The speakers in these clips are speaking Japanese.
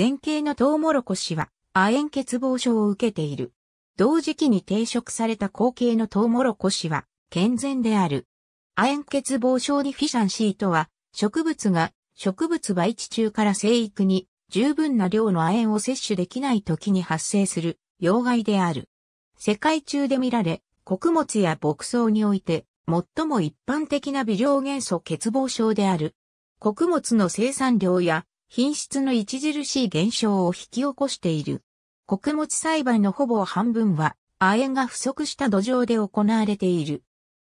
前景のトウモロコシは、亜鉛欠乏症を受けている。同時期に定食された後継のトウモロコシは、健全である。亜鉛欠乏症ディフィシャンシーとは、植物が植物培地中から生育に十分な量の亜鉛を摂取できない時に発生する溶害である。世界中で見られ、穀物や牧草において最も一般的な微量元素欠乏症である。穀物の生産量や品質の著しい減少を引き起こしている。穀物栽培のほぼ半分は、亜鉛が不足した土壌で行われている。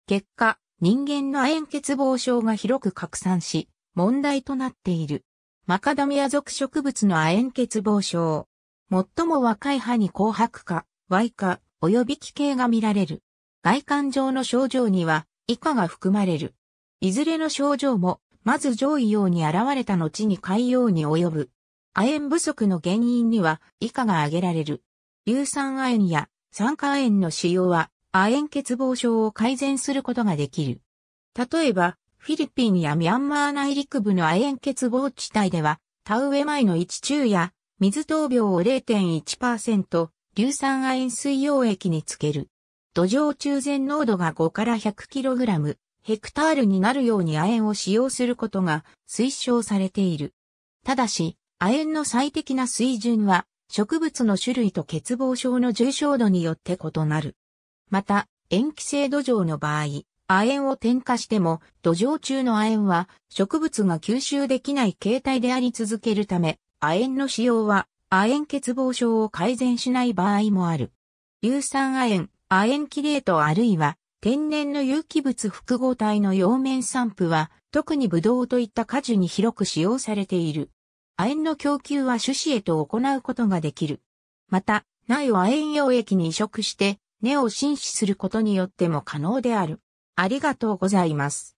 結果、人間の亜鉛欠乏症が広く拡散し、問題となっている。マカダミア属植物の亜鉛欠乏症。最も若い葉に紅白化、歪化、及び奇形が見られる。外観上の症状には、以下が含まれる。いずれの症状もまず上位用に現れた後に海洋に及ぶ。亜鉛不足の原因には以下が挙げられる。硫酸亜鉛や酸化亜鉛の使用は亜鉛欠乏症を改善することができる。例えば、フィリピンやミャンマー内陸部の亜鉛欠乏地帯では、田植え前の一中や水闘病を0.1%、硫酸亜鉛水溶液につける。土壌中禅濃度が5から 100kg、ヘクタールになるように亜鉛を使用することが推奨されている。ただし、亜鉛の最適な水準は植物の種類と欠乏症の重症度によって異なる。また、塩基性土壌の場合、亜鉛を添加しても土壌中の亜鉛は植物が吸収できない形態であり続けるため、亜鉛の使用は亜鉛欠乏症を改善しない場合もある。硫酸亜鉛、亜鉛キレートあるいは天然の有機物複合体の葉面散布は、特にブドウといった果樹に広く使用されている。亜鉛の供給は種子へと行うことができる。また、苗を亜鉛溶液に移植して、根を浸死することによっても可能である。ありがとうございます。